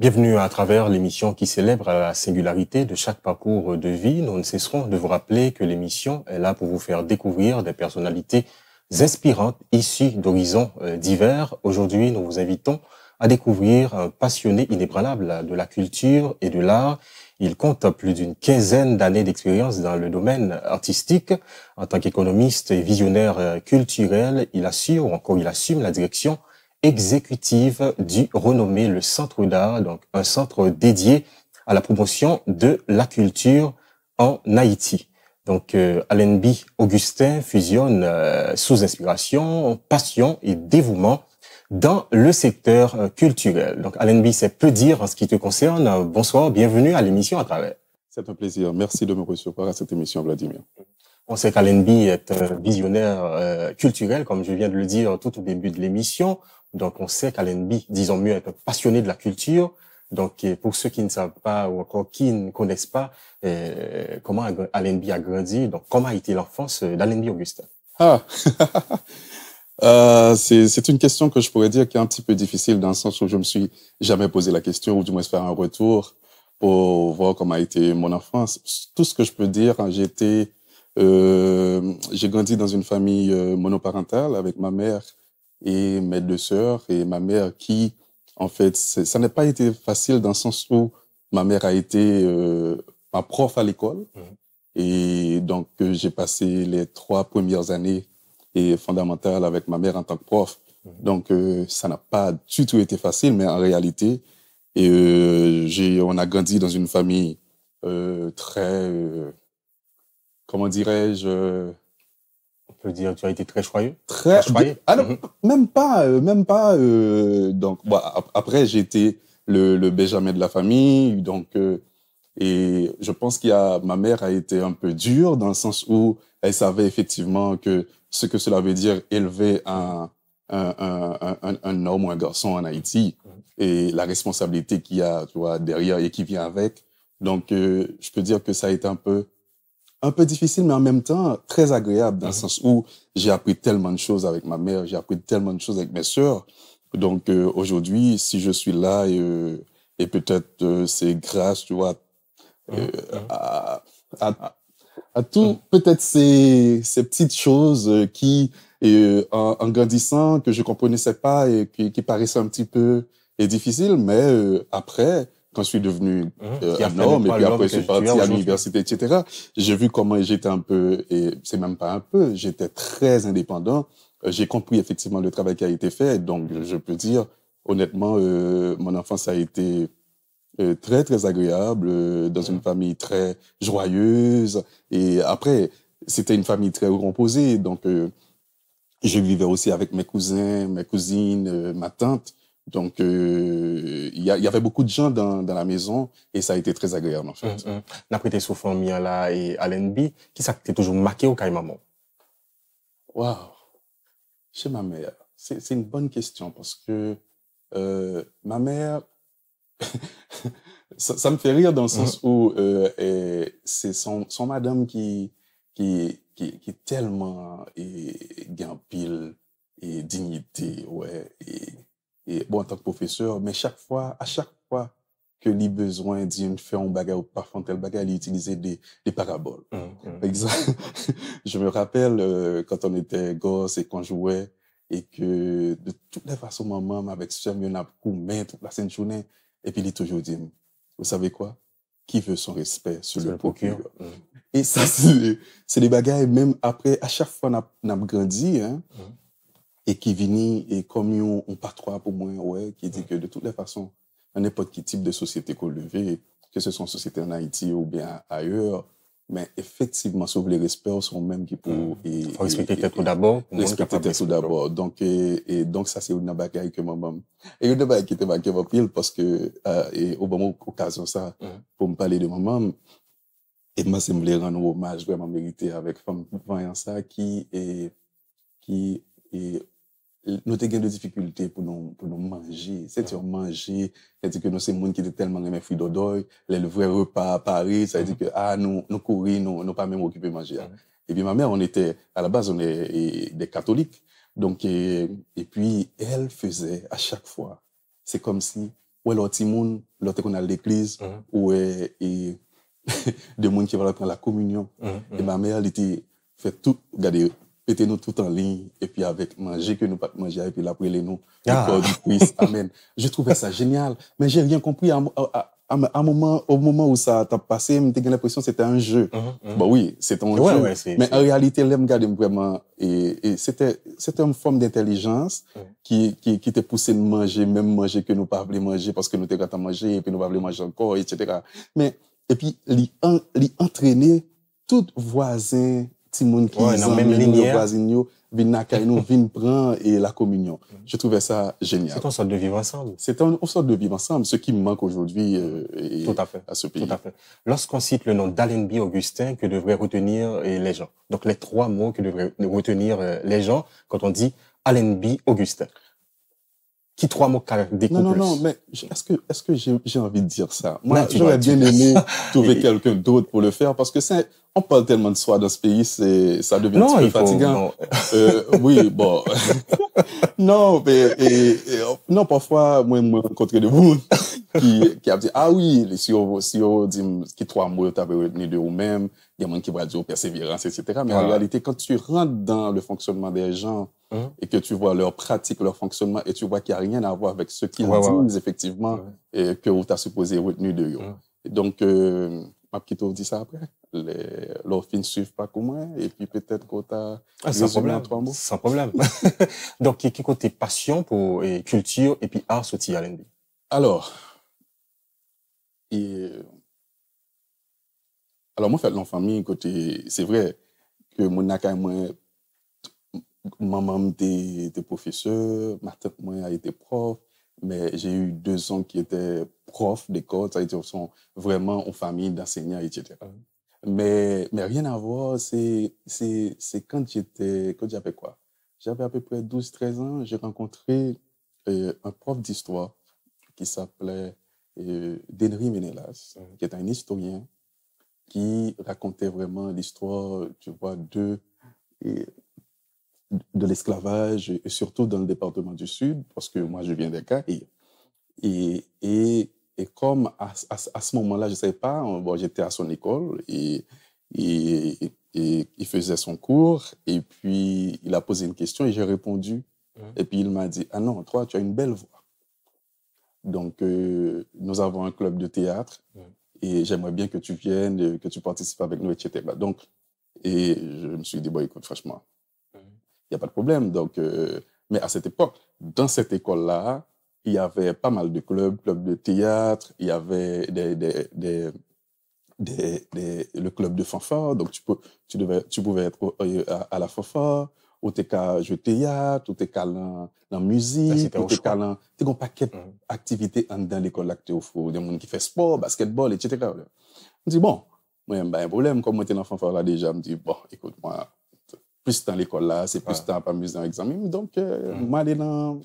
Bienvenue à travers l'émission qui célèbre la singularité de chaque parcours de vie. Nous ne cesserons de vous rappeler que l'émission est là pour vous faire découvrir des personnalités inspirantes issues d'horizons euh, divers. Aujourd'hui, nous vous invitons à découvrir un passionné inébranlable de la culture et de l'art. Il compte plus d'une quinzaine d'années d'expérience dans le domaine artistique. En tant qu'économiste et visionnaire euh, culturel, il assure ou encore il assume la direction exécutive du renommé le Centre d'art, donc un centre dédié à la promotion de la culture en Haïti. Donc, euh, Allenby Augustin fusionne euh, sous inspiration, passion et dévouement dans le secteur euh, culturel. Donc, Allenby, c'est peu dire en ce qui te concerne. Bonsoir, bienvenue à l'émission à travers. C'est un plaisir. Merci de me recevoir à cette émission, Vladimir. On sait qu'Allenby est un visionnaire euh, culturel, comme je viens de le dire tout au début de l'émission. Donc, on sait qu'Allenby, disons mieux, est passionné de la culture. Donc, pour ceux qui ne savent pas ou encore qui ne connaissent pas euh, comment Allenby a grandi, donc comment a été l'enfance euh, d'Allenby Augustin Ah, euh, c'est une question que je pourrais dire qui est un petit peu difficile dans le sens où je me suis jamais posé la question ou du moins faire un retour pour voir comment a été mon enfance. Tout ce que je peux dire, hein, j'étais, j'ai grandi dans une famille monoparentale avec ma mère et mes deux sœurs et ma mère qui, en fait, ça n'a pas été facile dans le sens où ma mère a été euh, ma prof à l'école. Mhm. Et donc, euh, j'ai passé les trois premières années et fondamentales avec ma mère en tant que prof. Mhm. Donc, euh, ça n'a pas du tout été facile, mais en réalité, et, j'ai, on a grandi dans une famille très, comment dirais-je, dire, tu as été très choyé Très choyé Alors mm-hmm. même pas, euh, même pas. Euh, donc, après, j'étais le, le, Benjamin de la famille, donc euh, et je pense qu'il a ma mère a été un peu dure dans le sens où elle savait effectivement que ce que cela veut dire élever un un, un, un, homme ou un garçon en Haïti mm-hmm. et la responsabilité qu'il y a tu vois, derrière et qui vient avec. Donc, je peux dire que ça a été un peu un peu difficile, mais en même temps très agréable, dans le mhm. sens où j'ai appris tellement de choses avec ma mère, j'ai appris tellement de choses avec mes sœurs. Donc euh, aujourd'hui, si je suis là, et, euh, peut-être euh, c'est grâce, tu vois, mhm. Mhm. à, à, tout, peut-être ces, ces petites choses qui, en, en, grandissant, que je comprenais pas et qui, qui paraissaient un petit peu difficiles, mais après, quand je suis devenu mhm. euh, un homme, et puis après je suis parti à l'université, etc., j'ai vu comment j'étais un peu, et c'est même pas un peu, j'étais très indépendant. Euh, j'ai compris effectivement le travail qui a été fait. Donc, je peux dire, honnêtement, euh, mon enfance a été euh, très, très agréable, euh, dans une mhm. famille très joyeuse. Et après, c'était une famille très composée. Donc, je vivais aussi avec mes cousins, mes cousines, ma tante. Donc, euh, il y, avait beaucoup de gens dans, la maison et ça a été très agréable, en fait. Mm -hmm. Après, t'es et Allenby. Qui ça toujours marqué au cas maman? Waouh! Chez ma mère, c'est une bonne question parce que euh, ma mère, ça, me fait rire dans le sens mm. où euh, c'est son, madame qui, qui, qui, est tellement et, gampile et dignité, ouais, et et bon, en tant que professeur, mais chaque fois, à chaque fois que les besoins d'une faire un bagage ou parfois tel bagage, il utilisait des, des paraboles. Mm, mm. exemple, je me rappelle euh, quand on était gosse et qu'on jouait et que de toutes les façons, maman, avec ce on a mais toute la scène journée. Et puis, il est toujours dit, vous savez quoi? Qui veut son respect sur le, procureur? Et ça, c'est des bagages, même après, à chaque fois, qu'on a, grandi, hein, mm. E ki vini, e kom yon patro ap ou mwen wè, ki di ke de tout la fason, an e pot ki tip de sosyete ko leve, ke se son sosyete nan Haiti ou bien ayeur, men efektivman soub le respè ou son mèm ki pou... Mm. Fò respektete tout d'abord. Fò respektete tout d'abord. Fò respektete tout d'abord. Donk sa se yon nabakay ke mèm mèm. E yon nabakay ki te bakè vopil, poske, e ou ban mèm okazyon sa pou m palè de mèm mèm, nous des eu pour nous pour nous manger. C'est te ah. manger. cest à que que nou se moun qui étaient tellement remen fruits d'odeur, le vrai repas à Paris, veut dire mm-hmm. que ah, nou nous pas pas occupés occupé manger. Mm-hmm. Et puis ma mère, on était, à la base, on est des catholiques. Donc, et, puis, elle faisait à chaque fois, c'est comme si, ouais, l'autre monde, l'autre qu'on a l'église, mm-hmm. ou et des monde qui va prendre la communion. Et ma mère, elle était, fait tout, regardez, mettez nous tout en ligne, et puis avec manger que nous pas manger, et puis là, les nous ah. je trouvais ça génial, mais j'ai rien compris à, à, moment, au moment où ça t'a passé, j'ai l'impression que c'était un jeu. Mhm, mhm. Bah oui, c'est un jeu. mais en réalité, l'aime vraiment, et, et c'était, c'était une forme d'intelligence mhm. qui, qui, qui à de manger, même manger que nous pas manger parce que nous t'es à manger, et puis nous pas manger encore, etc. Mais, et puis, l'y entraîner tout voisin, ti ouais, et la communion. Mm-hmm. Je trouvais ça génial. C'est une sorte de vivre ensemble. C'est une sorte de vivre ensemble, ce qui manque aujourd'hui euh, à, ce pays. Tout à fait. Lorsqu'on cite le nom d'Allenby Augustin, que devraient retenir euh, les gens? Donc les trois mots que devraient retenir euh, les gens quand on dit Allenby Augustin qui trois mots caractéristiques Non, non, non, mais est-ce que, est-ce que j'ai envie de dire ça Moi, j'aurais bien aimé trouver quelqu'un d'autre pour le faire parce que c'est on parle tellement de soi dans ce pays, ça devient un peu fatigant. euh, oui, bon. non, mais non parfois moi je rencontre des gens qui qui a dit ah oui, si e on si e on dit qui trois mots t'avais retenu de vous-même, il y a des qui va dire persévérance etc. Mais en réalité quand tu rentres dans le fonctionnement des gens Hein? et que tu vois leur pratique, leur fonctionnement, et tu vois qu'il n'y a rien à voir avec ce qu'ils disent, effectivement, et que tu as supposé retenir de eux. Donc, euh, vais petite dit ça après. Les, leurs ne suivent pas comme moi, et puis peut-être qu'on as... ah, sans problème. Sans problème. Donc, qui côté passion pour culture et puis art à Alors, et, alors moi, fait l'enfant, côté, c'est vrai que mon pas maman était, professeur, ma tante moi a été prof, mais j'ai eu deux ans qui étaient profs d'école, ça a été sont vraiment une famille d'enseignants, etc. Mhm. Mais, mais rien à voir, c'est, c'est, quand j'étais, quand j'avais quoi? J'avais à peu près 12, 13 ans, j'ai rencontré euh, un prof d'histoire qui s'appelait euh, Denry Menelas, mhm. qui est un historien qui racontait vraiment l'histoire, tu vois, de, de l'esclavage, et surtout dans le département du Sud, parce que moi, je viens des Et, et, et, comme à, à, ce moment-là, je ne savais pas, hein, bon, j'étais à son école et, et, et, il faisait son cours, et puis il a posé une question et j'ai répondu. Mmh. Et puis il m'a dit, ah non, toi, tu as une belle voix. Donc, euh, nous avons un club de théâtre mmh. et j'aimerais bien que tu viennes, que tu participes avec nous, etc. Donc, et je me suis dit, bon, écoute, franchement, il n'y a pas de problème. Donc, euh, mais à cette époque, dans cette école-là, il y avait pas mal de clubs, clubs de théâtre, il y avait des, des, des, des, le club de fanfare, donc tu, peux, tu, devais, tu pouvais être euh, à, la fanfare, ou t'es jeu jouer théâtre, ou tu étais la, la musique, ou mhm. t'es à la... T'es n'as pas d'activités dans l'école là y au Des gens qui font sport, basketball, etc. Je me dis, bon, moi, a un problème, comme moi, étais dans la fanfare là déjà, je me dit bon, écoute, moi, plus dans l'école là, c'est plus dans pas euh, mhm. dans l'examen. Donc, suis allé dans.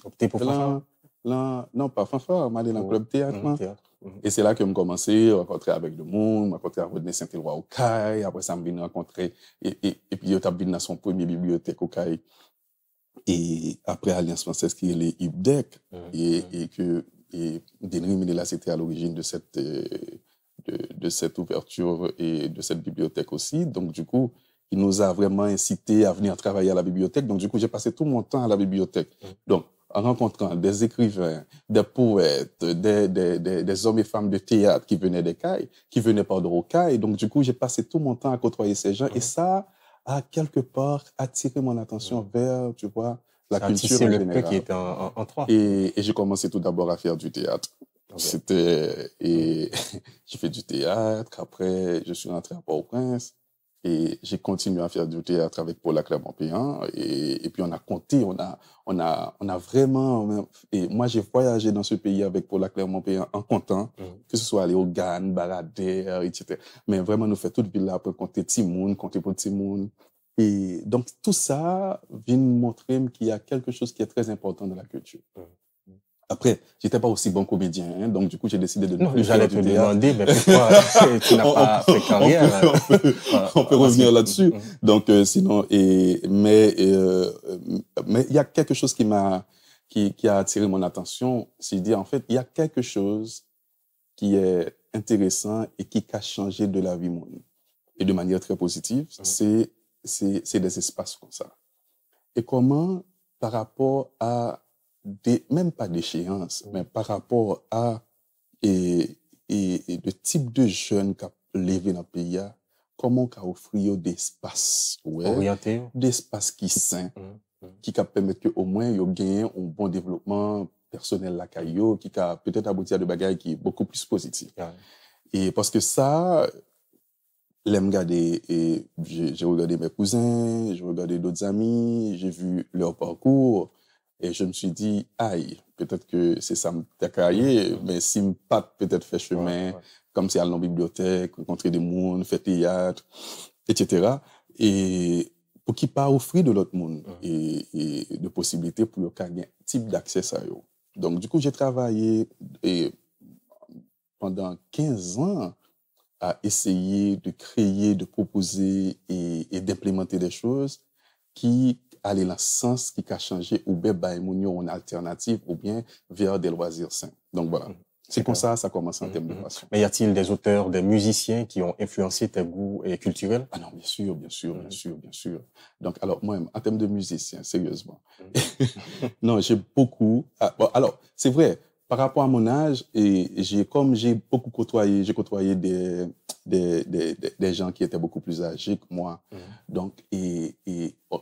Non, pas dans le club théâtre. Mhm, mhm. Et c'est là que je commencé à rencontrer avec le monde, rencontré avec Rodney Saint-Éloi au CAI. Après ça, je suis rencontrer. Et, puis, je suis dans son premier bibliothèque au CAI. Et après, Alliance française qui est le IBDEC. Et, que et Denry Minela, c'était à l'origine de cette, euh, de, cette ouverture et de cette bibliothèque aussi. Donc, du coup, qui nous a vraiment incité à venir travailler à la bibliothèque. Donc, du coup, j'ai passé tout mon temps à la bibliothèque. Mm. Donc, en rencontrant des écrivains, des poètes, des, hommes et femmes de théâtre qui venaient des cailles, qui venaient par de cailles. Donc, du coup, j'ai passé tout mon temps à côtoyer ces gens. Et mm. ça a quelque part attiré mon attention mm. vers, tu vois, la culture en le qui était en, Et, j'ai commencé tout d'abord à faire du théâtre. C'était et j'ai fait du théâtre. Après, je suis rentré à Port-au-Prince. Et j'ai continué à faire du théâtre avec Paula Clermont-Péan. Et, et, puis on a compté, on a, on a, on a vraiment. Et moi, j'ai voyagé dans ce pays avec Paula Clermont-Péan en comptant, mm. que ce soit aller au Ghana, balader, etc. Mais vraiment, nous fait toute ville là pour compter Timoun, compter pour Timoun. Et donc, tout ça vient montrer qu'il y a quelque chose qui est très important dans la culture. Mm. Après, j'étais pas aussi bon comédien, hein, donc du coup, j'ai décidé de ne plus te demander, mais pourquoi tu n'as pas on, fait carrière On peut, hein. revenir là-dessus. Mm, mm. Donc, euh, sinon, et, mais euh, mais il y a quelque chose qui m'a qui, qui, a attiré mon attention, c'est dire en fait, il y a quelque chose qui est intéressant et qui a changé de la vie monde et de manière très positive. Mm. C'est C'est c'est des espaces comme ça. Et comment par rapport à même pas d'échéance, mais par rapport à et, et, le type de jeunes qui a levé dans le pays, comment qu'a offrir d'espace, ouais, d'espace qui sain, mm, mm. qui qui permettre au moins ils gagner un bon développement personnel la qui peut-être aboutir à des bagages qui est beaucoup plus positif. Et parce que ça, j'ai regardé mes cousins, j'ai regardé d'autres amis, j'ai vu leur parcours. Et je me suis dit, aïe, peut-être que c'est ça me carrière, mais si pas peut-être faire chemin, comme si à la bibliothèque, rencontrer des monde, faire théâtre, etc. Et pour qui pas offrir de l'autre monde et, de possibilités pour gagner type d'accès à eux. Donc, du coup, j'ai travaillé et pendant 15 ans à essayer de créer, de proposer et, et d'implémenter des choses qui aller dans le sens qui a changé ou bien bah, une alternative ou bien vers des loisirs sains. Donc voilà. Mm-hmm. C'est comme ça, ça commence en termes de mm-hmm. passion. Mais y a-t-il des auteurs, des musiciens qui ont influencé tes goûts et culturels Ah non, bien sûr, bien sûr, bien mm-hmm. sûr, bien sûr. Donc, alors, moi-même, en termes de musicien, sérieusement, non, j'ai beaucoup. Ah, alors, c'est vrai, par rapport à mon âge, et j'ai, comme j'ai beaucoup côtoyé, j'ai côtoyé des des, des, des, gens qui étaient beaucoup plus âgés que moi. Donc, et, oh,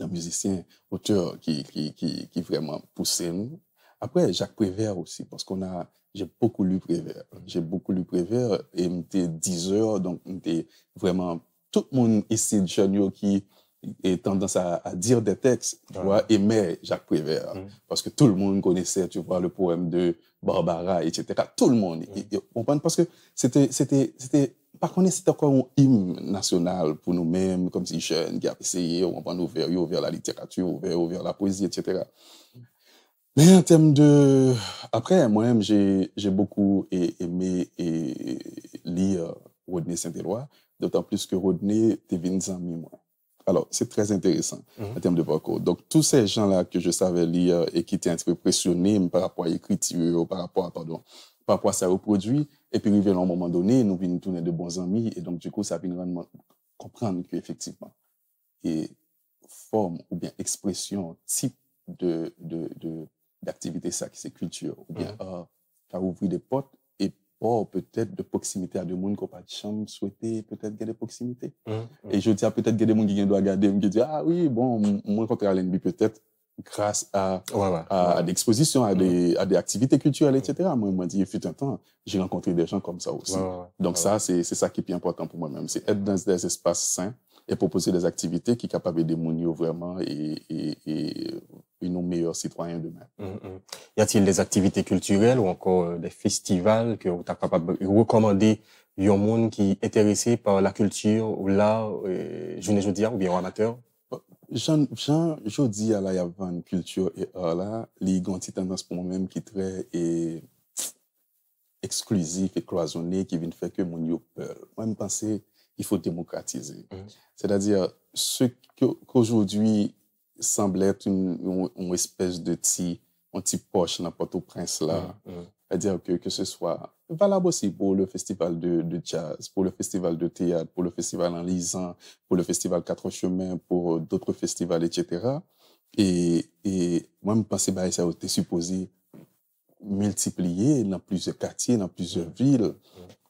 un musicien, auteur qui, qui, qui, vraiment poussait nous. Après, Jacques Prévert aussi, parce qu'on a, j'ai beaucoup lu Prévert. Mm. J'ai beaucoup lu Prévert et m'était 10 heures, donc était vraiment, tout le monde ici de jeune qui est tendance à, dire des textes, tu vois, aimait Jacques Prévert. Mm. Parce que tout le monde connaissait, tu vois, le poème de Barbara, etc. Tout le monde, mm. parce que c'était, c'était, c'était par contre, c'est encore un hymne national pour nous-mêmes, comme si jeunes qui a essayé, on va ouvert, vers la littérature, vers la poésie, etc. Mais en termes de... Après, moi-même, j'ai beaucoup aimé et lire Rodney Saint-Éloi, d'autant plus que Rodney était venu ami, moi. Alors, c'est très intéressant mhm. en termes de parcours. Donc, tous ces gens-là que je savais lire et qui étaient un peu pressionnés par rapport à l'écriture, par rapport à, pardon, Parfois, ça reproduit. Et puis, arrivé à un moment donné, nous venons tourner de bons amis. Et donc, du coup, ça vient vraiment comprendre qu'effectivement, et forme ou bien expression, type de, de, de d'activité ça qui c'est culture ou bien mm-hmm. ouvert des portes et pas peut-être de proximité à des gens qui n'ont pas de chambre souhaiter peut-être garder proximité hum, hum. et je dis ah, peut-être qu'il y a des gens qui doivent garder qui disent ah oui bon moi quand en l'ennemi peut-être grâce à, à, à à, mm. des, à des activités culturelles, etc. Moi, moi, dit, il fut un temps, j'ai rencontré des gens comme ça aussi. Donc ah ça, c'est ça qui est plus important pour moi-même. C'est être dans des espaces sains et proposer des activités qui capables de démunir vraiment et, et, et, nos meilleurs citoyens demain. Mm, mm. Y a-t-il des activités culturelles ou encore euh, des festivals que tu as capable de recommander un monde qui est intéressé par la culture ou l'art, euh, je ne veux dire, ou bien amateur Jan, jodi ala y avan kultyo e ala, li y ganti tendans pou mwen menm ki tre ekskluzif e, e kloazoni ki vin fè ke moun yo pèl. Mwen m'pansè, y fò demokratize. Se da diya, se kòjoudwi sanble et un espèj de ti, un ti poch nan pato prins la... C'est-à-dire que, que ce soit valable aussi pour le festival de, jazz, pour le festival de théâtre, pour le festival en lisant, pour le festival Quatre Chemins, pour euh, d'autres festivals, etc. Et, et moi, je pense que bah, ça a été supposé multiplier dans plusieurs quartiers, dans plusieurs villes,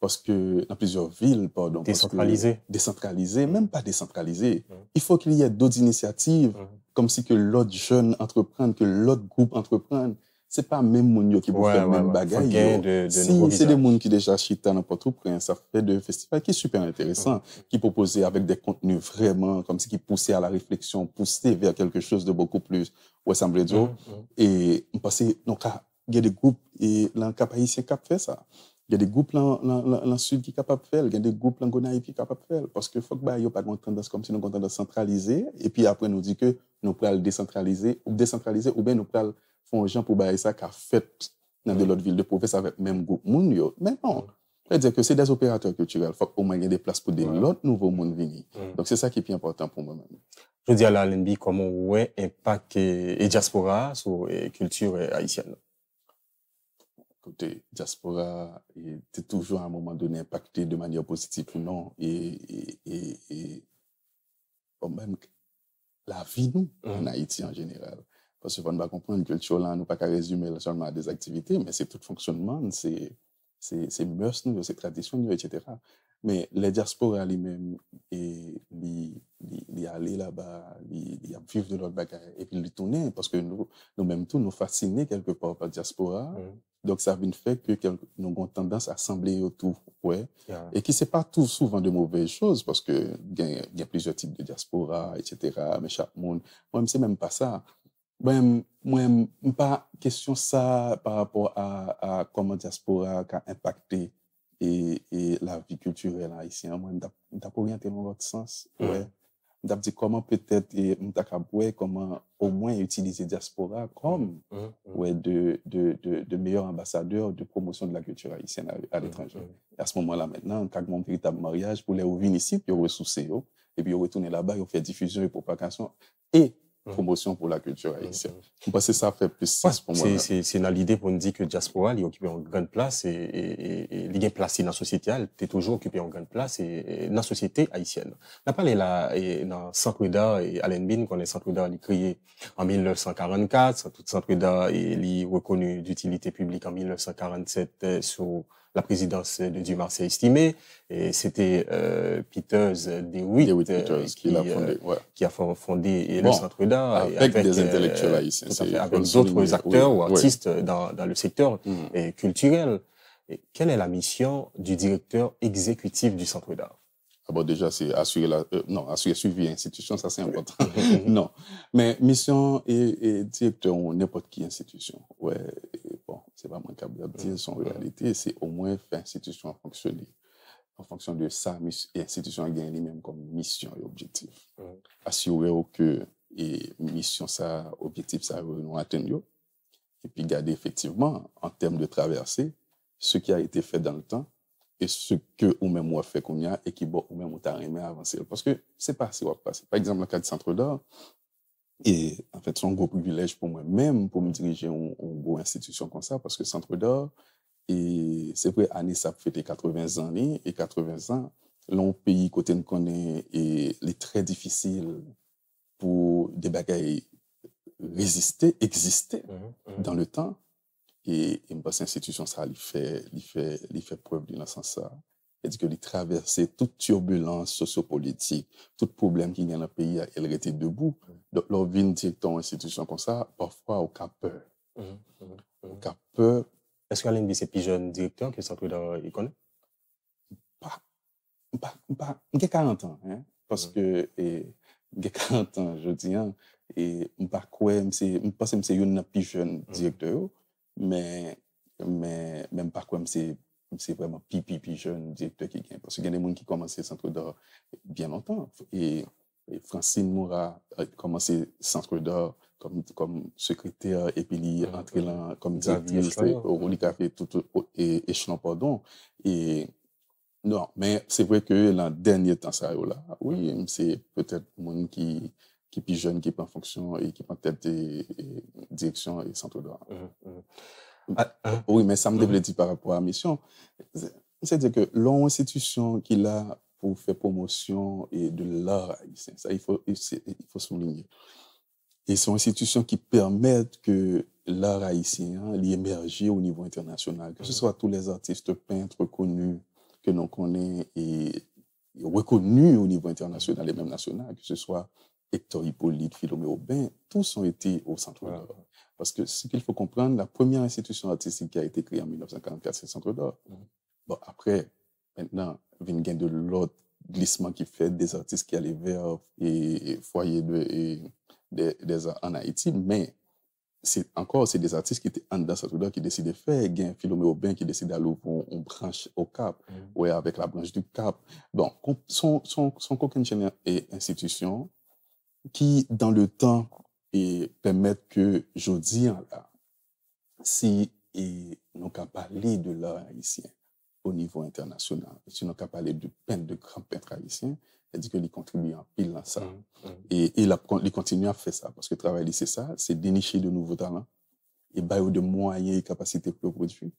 parce que, dans plusieurs villes, pardon. Décentralisé. décentralisé, même pas décentralisé. Mm. Il faut qu'il y ait d'autres initiatives, mm. comme si que l'autre jeune entreprenne, que l'autre groupe entreprenne. se pa men moun yo ki pou fè men bagay yo, si, mm. se de moun ki deja chitan apotrou pre, sa fè de festival ki super enteresan, ki pou pose avèk de kontenu vreman, kom se ki pousse a la refleksyon, pousse vèr kelke chos de boku plus, wè san brejo, e mpase, nou ka, gen de goup, e lan kapay siye kap fè sa, gen de goup lan, lan, lan, lan, lan sud ki kap ap fèl, gen de goup lan gona ki kap ap fèl, paske fòk ba yo pa gontan das kom se nou gontan das sentralize, epi apre nou di ke nou pral desentralize, ou desentralize, ou ben nou pral font gens pour baisser ça qu'a fait dans de l'autre ville de province avec même groupe Mais non. C'est-à-dire que c'est des opérateurs culturels. Il faut au moins des places pour des nouveaux monde venir. Donc c'est ça qui est plus important pour moi Je dis à la comment ouais impacte et, diaspora sur la culture haïtienne? La diaspora est toujours à un moment donné impactée de manière positive ou non. Et, même la vie, nous, en Haïti en général. Parce qu'on ne va comprendre que le Cholan nous pas qu'à résumer seulement à des activités, mais c'est tout fonctionnement, c'est, c'est, c'est mœurs, c'est tradition, etc. Mais les diaspora lui-même, et les aller là-bas, est vivre de leur bagarre et puis est tourner, parce que nous, nous-mêmes tous, nous fascinés quelque part par la diaspora. Mm. Donc, ça vient fait que nous avons tendance à assembler autour, ouais. Et qui c'est pas tout souvent de mauvaises choses, parce que il y, a plusieurs types de diaspora, etc., mais chaque monde. Moi, sais même pas ça. Mwen, mwen, mwen pa kesyon sa pa rapor a koman diaspora ka impakte e, e la vi kulture la Aisyen, mwen, mwen tapo rien tenon lot sens, mm. mwen. Mwen tapo di koman petet, e, mwen takap, mwen, koman o mwen utilize diaspora kom, mwen, mm. mm. de de meyor ambasadeur de promosyon de la kulture Aisyen a l'etranjou. A s'monman la mennan, kak mwen kri ta mwaryaj, pou lè ou vin isi, pou yon resouse yo, epi yon retounen la ba, yon fè difuzyon, yon pou pakansyon, e, Mm. promotion pour la culture haïtienne. parce mm, mm. que ça fait plus sens pour moi. C'est dans l'idée pour nous dire que diaspora, est occupe en grande place et, et, et, il est dans la société, il est toujours occupé en grande place et, dans la société haïtienne. On a parlé là, et, dans Centre d'art et Alain Bean, qu'on est Centre d'art, créé en 1944. Centre d'art, est reconnu d'utilité publique en 1947 euh, sur la présidence de Dumas est estimée. Et c'était euh, Peters euh, DeWitt, euh, qui, a fondé, le Centre d'art. Avec, des intellectuels haïtiens. avec d'autres acteurs ou artistes dans, dans, le secteur hmm. culturel. quelle est la mission du directeur exécutif du Centre d'art ah déjà, c'est assurer la, suivi non, assurer suivi institution, ça c'est important. non. Mais mission et, et directeur n'importe qui institution. Ouais c'est pas de mm. dire son mm. réalité, c'est au moins faire institution fonctionner en fonction de sa institution a gagné même comme mission et objectif. Mm. Assurer que et mission ça, objectif ça, nous Et puis garder effectivement, en termes de traversée, ce qui a été fait dans le temps et ce que ou même on fait qu'on a et qui bon, ou même on t'a avancer. Parce que c'est pas si on passer. Par exemple, le cas du centre d'or, et en fait, c'est un gros privilège pour moi-même pour me diriger une grosse institution comme ça, parce que Centre d'Or, et c'est vrai, année ça fait 80 ans, et 80 ans, l'on pays côté nous connaît, et est très difficile pour des bagailles résister, exister mhm, mhm. dans le temps. Et, une bah, bonne institution, ça, il fait, il fait, il fait preuve d'une ça. Et que les traverser toute turbulence sociopolitique, tout problème qu'il y a dans le pays, elle était debout. Mm. Donc, lorsqu'on directement institution comme ça, parfois, on a peur. Mm, mm, mm a peur. Est-ce qu'à l'un de ces plus jeunes directeurs qui sont dans l'école? Pas, pas, pas, j'ai 40 ans, hein? Parce que, j'ai 40 ans, je dis, hein? et, pas quoi, je pense que c'est un des plus jeunes directeurs, mais, mais, même pas quoi, c'est c'est vraiment pipi pi, jeune directeur qui gagne. Parce qu'il y a des gens qui commençaient Centre d'or bien longtemps. Et, Francine Moura a commencé Centre d'or comme, comme secrétaire et puis est rentré comme directrice au Roli Café, tout, et échelon, pardon. Et non, mais c'est vrai que dans le dernier temps, là, oui, c'est peut-être gens qui qui est plus jeune, qui est en fonction et qui est en tête de direction et Centre d'or. Ah, hein? oui, mais ça me dire par rapport à la mission. C'est-à-dire que l'institution qu'il a pour faire promotion et de l'art haïtien, ça, il faut, il faut souligner. Et son institutions institution qui permet que l'art haïtien hein, émerge au niveau international, que ce soit tous les artistes peintres connus que l'on connaît et reconnus au niveau international et même national, que ce soit Hector Hippolyte, Philomé Aubin, tous ont été au centre de parce que ce qu'il faut comprendre, la première institution artistique qui a été créée en 1944, c'est le Centre d'Or. Mhm. Bon, après, maintenant, il y a de l'autre glissement qui fait des artistes qui allaient vers et, foyers de, et, des, en Haïti, mais c'est encore c'est des artistes qui étaient en dans Centre d'Or qui décidaient de faire. Il y a Philomé Aubin qui décide d'aller ouvrir on branche au Cap, mhm. ou avec la branche du Cap. Bon, son, son, son, institutions institution qui, dans le temps, et permettre que je dis là, si et nous avons parlé de l'art haïtien au niveau international, si nous avons parlé de peine de grands peintres haïtiens, c'est-à-dire qu'ils contribuent en pile dans ça. Mm, mm. Et, ils continuent à faire ça, parce que travailler, c'est ça, c'est dénicher de nouveaux talents, et bailler de moyens et capacités pour produire,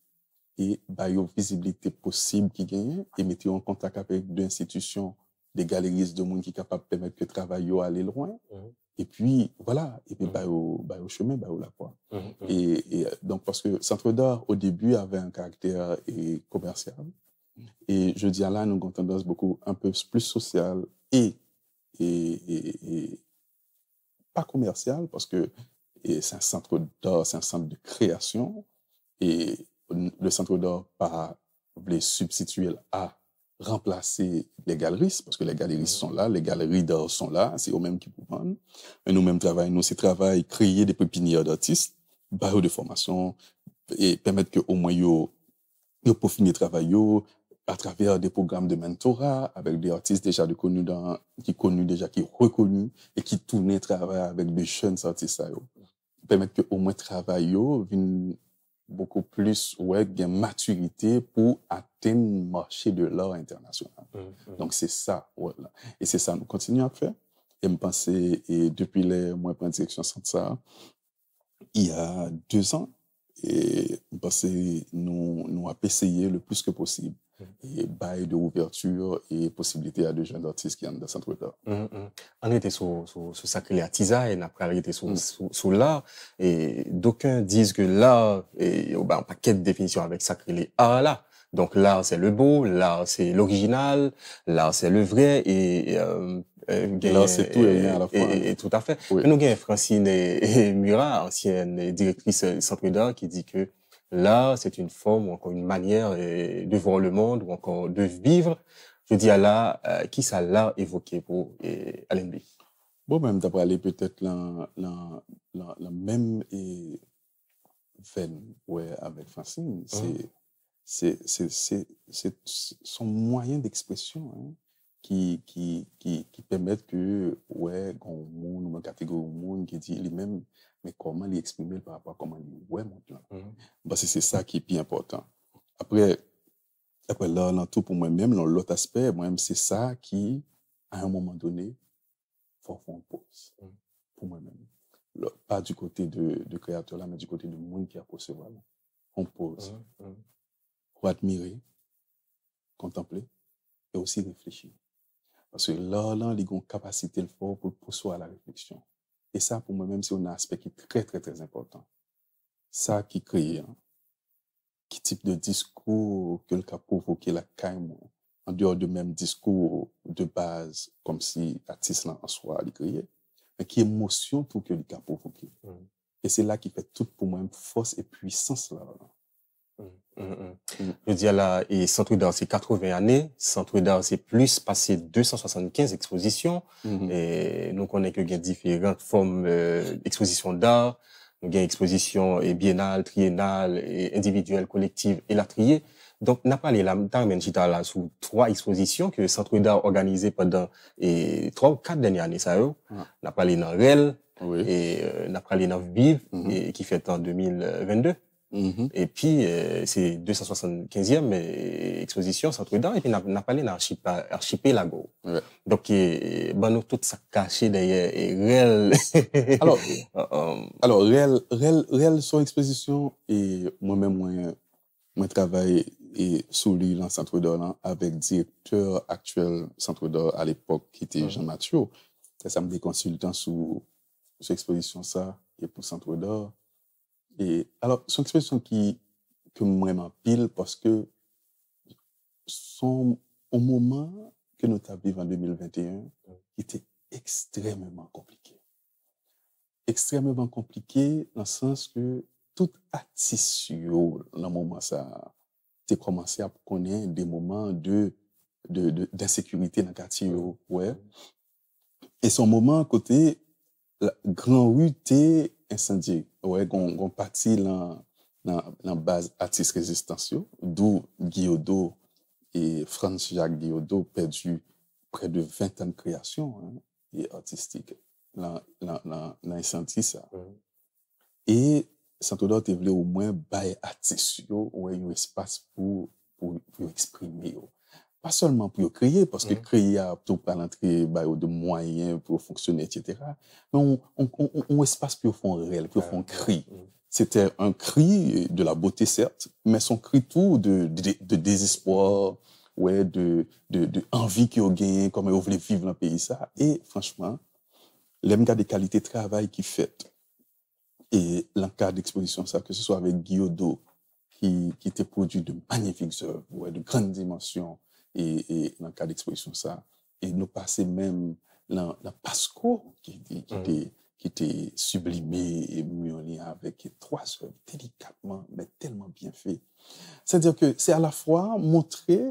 et bailler visibilité possible qui gagne, et mettre en contact avec des institutions, des galeries de monde qui sont capables de permettre que le travail aller loin. Mm. Et puis, voilà, et puis, mm. bah, au, bah, au, chemin, bah, au la quoi. Mm, mm. Et, et, euh, donc, parce que Centre d'or, au début, avait un caractère euh, et commercial. Et je dis là, nous avons tendance beaucoup un peu plus social et, et, et, pas commercial, parce que c'est un centre d'or, c'est un centre de création. Et le centre d'or pas les substituer à remplacer les galeries parce que les galeries sont là, les galeries d'art sont là, c'est eux-mêmes qui vous Mais nous-mêmes travaillons, nous, c'est travail, créer des pépinières d'artistes, barreaux de formation, et permettre que au moins, yo, yo peaufiner travail, yo, à travers des programmes de mentorat avec des artistes déjà de dans, qui connus déjà, qui reconnus et qui tournent travail avec des jeunes artistes. Permettre que au moins travail, yo, beaucoup plus ouais bien maturité pour atteindre le marché de l'or international. Mm, mm. Donc c'est ça voilà. et c'est ça nous continuons à faire et me penser et depuis les moins en direction ça il y a deux ans et me penser nous nous avons essayé le plus que possible et bail de ouverture et possibilité à de jeunes artistes qui viennent dans le centre mm, mm. On était sur, sur, sur sacré et après on était sur, mm. sur, l'art, et d'aucuns disent que l'art, et, oh ben, pas paquet de définition avec sacré à là. Donc l'art c'est le beau, l'art c'est l'original, l'art c'est le vrai et euh, euh, Là, c'est tout et, rien à la fois. tout à fait. nous avons Francine et, Murat, ancienne directrice euh, Centre d'art, qui dit que Là, c'est une forme ou encore une manière euh, de voir le monde ou encore de vivre. Je dis à là, euh, qui ça l'a évoqué pour euh, Allenby. Bon, même d'après aller peut-être la, la, même et veine avec Francine, mmh. c'est son moyen d'expression. Hein, qui, qui, qui, qui permettent que, ouais, qu'on monde, une catégorie monde qui dit lui-même, mais comment l'exprimer par rapport à comment les ouais plan. Parce que c'est ça qui est plus important. Après, après là, tout pour moi-même, l'autre aspect, moi-même, c'est ça qui, à un moment donné, faut faire une pause mhm. pour moi-même. Pas du côté de, de créateur là, mais du côté du monde qui a pour On pose pour admirer, contempler et aussi réfléchir. Parce que là, là, a une capacité forte fort pour pousser à la réflexion. Et ça, pour moi-même, c'est un aspect qui est très, très, très important. Ça qui crée, hein, qui type de discours que le cas provoqué la caille, en dehors de même discours de base, comme si l'artiste en soi il mais qui émotion pour que le cas provoqué. Mm. Et c'est là qui fait tout pour moi, force et puissance là Mm-hmm. San Trou mm-hmm. euh, d'art se katrouven ane, san Trou d'art se plus pase 275 ekspozisyon, nou konen ke gen diferent form ekspozisyon d'art, gen ekspozisyon bienal, trienal, individuel, kolektiv, elatriye. Donk nap pale lam tan menjita la sou 3 ekspozisyon ke san Trou d'art organize padan 3 ou 4 denye ane sa yo, ah. nap pale nan rel, nap pale nan viv, ki fet an 2022. E pi, se 275e ekspozisyon Santredor, e pi na pale na archipelago. Donke, ban nou tout sa kache daye, e rel. Alors, rel son ekspozisyon, e mwen mwen mwen travaye sou li lan Santredor lan, avek direktor aktuel Santredor al epok ki te mm-hmm. Jean Mathieu. Sa mwen dekonsultan sou ekspozisyon sa, e pou Santredor. Et alors, son expression qui que en pile parce que son au moment que nous avons vécu en 2021, qui était extrêmement compliqué. Extrêmement compliqué dans le sens que tout a dans le moment ça a commencé à connaître des moments de d'insécurité dans le quartier. Mm. Ouais. Et son moment à côté, la grand rue était incendiée. Ouè, gwen pati lan base artist resistance yo, dou Giyodo e Frans Jacques Giyodo perdi prè de 20 an kreasyon artistik nan y senti sa. E, santo do te vle ou mwen baye artist yo ouè yon espas pou yon eksprimi yo. pas seulement pour créer, parce que mm. créer a tout pas l'entrée bah, de moyens pour fonctionner, etc. Mais on, on, on, au espace pour fond réel, pour fond ah, cri. Mm. C'était un cri de la beauté, certes, mais son cri tout de, de, désespoir, ouais, de, de, envie qu'il a gagné, comme il voulait vivre dans le pays. Ça. Et franchement, les des qualités de travail qui fait, et l'encadre d'exposition, ça, que ce soit avec Guillaume qui, qui était produit de magnifiques œuvres, de grandes dimensions, et, dans le cas d'exposition ça, et nous passer même dans Pascot, Pasco qui mhm. était qui était sublimé et mis avec trois œuvres délicatement, mais tellement bien fait. C'est-à-dire que c'est à la fois montrer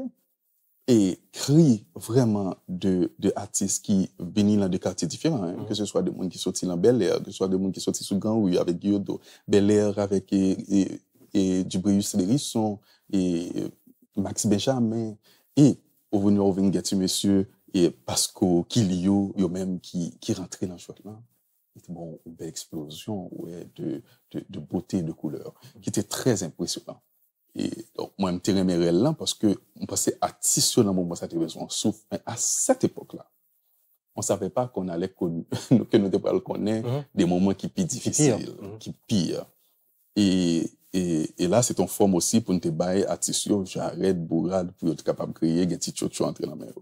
et cri vraiment de, de artistes qui viennent dans des quartiers différents, hein. mhm. que ce soit des gens qui sortent dans Bel Air, que ce soit des gens qui sortent sous Grand Rue avec Guyodo, Bel Air avec et, et, Dubrius Lérisson, et Max Benjamin, et au venir au Vingati, monsieur, et Pasco, Kilio, yo même qui, qui rentrait dans le choix-là, c'était bon, une belle explosion de, de, de beauté de couleur, qui était très impressionnant. Et donc, moi, je me tirais mes là parce que je pensais à dans le moment ça été besoin de souffle. Mais à cette époque-là, on ne savait pas qu'on allait connaître, que nous connaître mm-hmm. des moments qui sont difficiles, mm-hmm. qui sont pires. Et et, là, c'est en forme aussi pour te bailler à tissu, j'arrête, bourrade, pour être capable de créer, des petits chouchous entre la mer.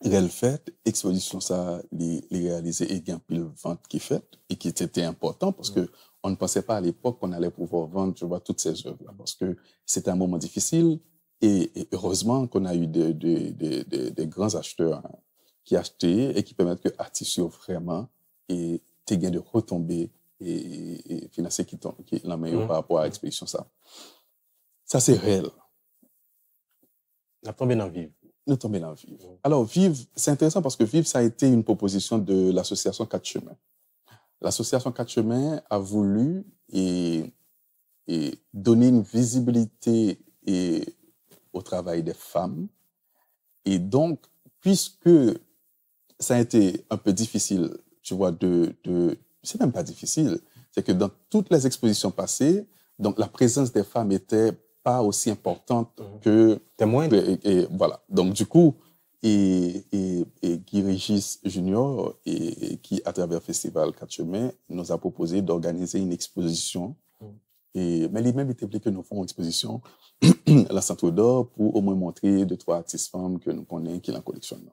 Elle fait, exposition ça, les, réaliser, et bien, pile vente qui fait, et qui était important, parce qu'on que on ne pensait pas à l'époque qu'on allait pouvoir vendre, tu vois, toutes ces œuvres-là, parce que c'était un moment difficile, et, heureusement qu'on a eu des grands acheteurs hein, qui achetaient et qui permettent que Artissio vraiment et gagné de retomber et qui est la meilleure mm-hmm. par rapport à l'expédition. Ça, ça ça réel. réel. dans le vivre. vivre, nous tombe dans vivre. Mm-hmm. Alors, VIVE, c'est intéressant parce que VIVE, ça a été une proposition de l'association 4 chemins. L'association 4 chemins a voulu et, et donner une visibilité au travail des femmes. Et donc, puisque ça a été un peu difficile, tu vois, de, de, c'est même pas difficile. C'est que dans toutes les expositions passées, donc la présence des femmes était pas aussi importante mhm. que témoin. Et, voilà. Donc du coup, et, et, et Guy Régis Junior, et, qui à travers le festival Quatre Chemins, nous a proposé d'organiser une exposition. Mhm. Et, mais lui-même était que nous ferons une exposition à la Centre d'Or pour au moins montrer deux trois artistes femmes que nous connaissons qui la collectionnent.